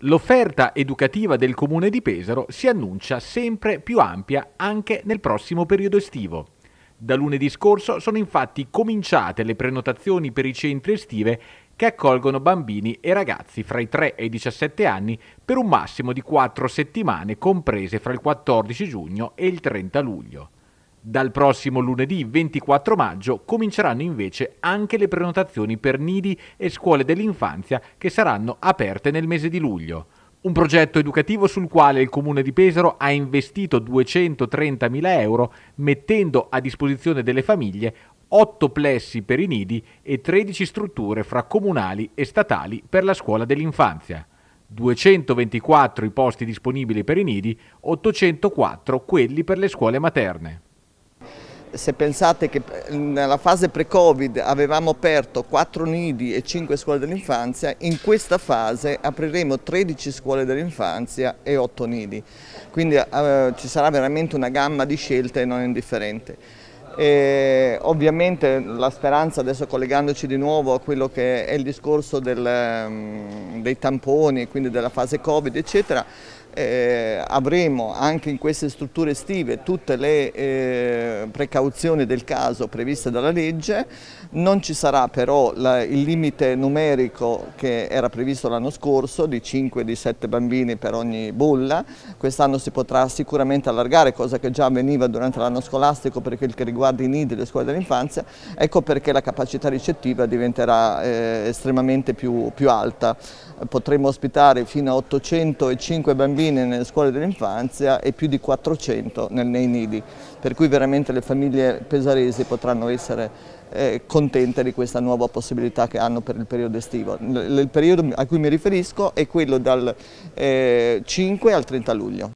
L'offerta educativa del comune di Pesaro si annuncia sempre più ampia anche nel prossimo periodo estivo. Da lunedì scorso sono infatti cominciate le prenotazioni per i centri estive che accolgono bambini e ragazzi fra i 3 e i 17 anni per un massimo di 4 settimane comprese fra il 14 giugno e il 30 luglio. Dal prossimo lunedì 24 maggio cominceranno invece anche le prenotazioni per nidi e scuole dell'infanzia che saranno aperte nel mese di luglio. Un progetto educativo sul quale il comune di Pesaro ha investito 230.000 euro mettendo a disposizione delle famiglie 8 plessi per i nidi e 13 strutture fra comunali e statali per la scuola dell'infanzia. 224 i posti disponibili per i nidi, 804 quelli per le scuole materne se pensate che eh, nella fase pre-Covid avevamo aperto 4 nidi e 5 scuole dell'infanzia, in questa fase apriremo 13 scuole dell'infanzia e 8 nidi. Quindi eh, ci sarà veramente una gamma di scelte non indifferente. E ovviamente la speranza, adesso collegandoci di nuovo a quello che è il discorso del, ehm, dei tamponi, quindi della fase Covid, eccetera, eh, avremo anche in queste strutture estive tutte le eh, precauzioni del caso previste dalla legge, non ci sarà però la, il limite numerico che era previsto l'anno scorso di 5 di 7 bambini per ogni bolla, quest'anno si potrà sicuramente allargare, cosa che già avveniva durante l'anno scolastico per quel che riguarda i nidi e le scuole dell'infanzia, ecco perché la capacità ricettiva diventerà eh, estremamente più, più alta, potremo ospitare fino a 805 bambini bambine nelle scuole dell'infanzia e più di 400 nei nidi, per cui veramente le famiglie pesaresi potranno essere eh, contente di questa nuova possibilità che hanno per il periodo estivo. Il periodo a cui mi riferisco è quello dal eh, 5 al 30 luglio.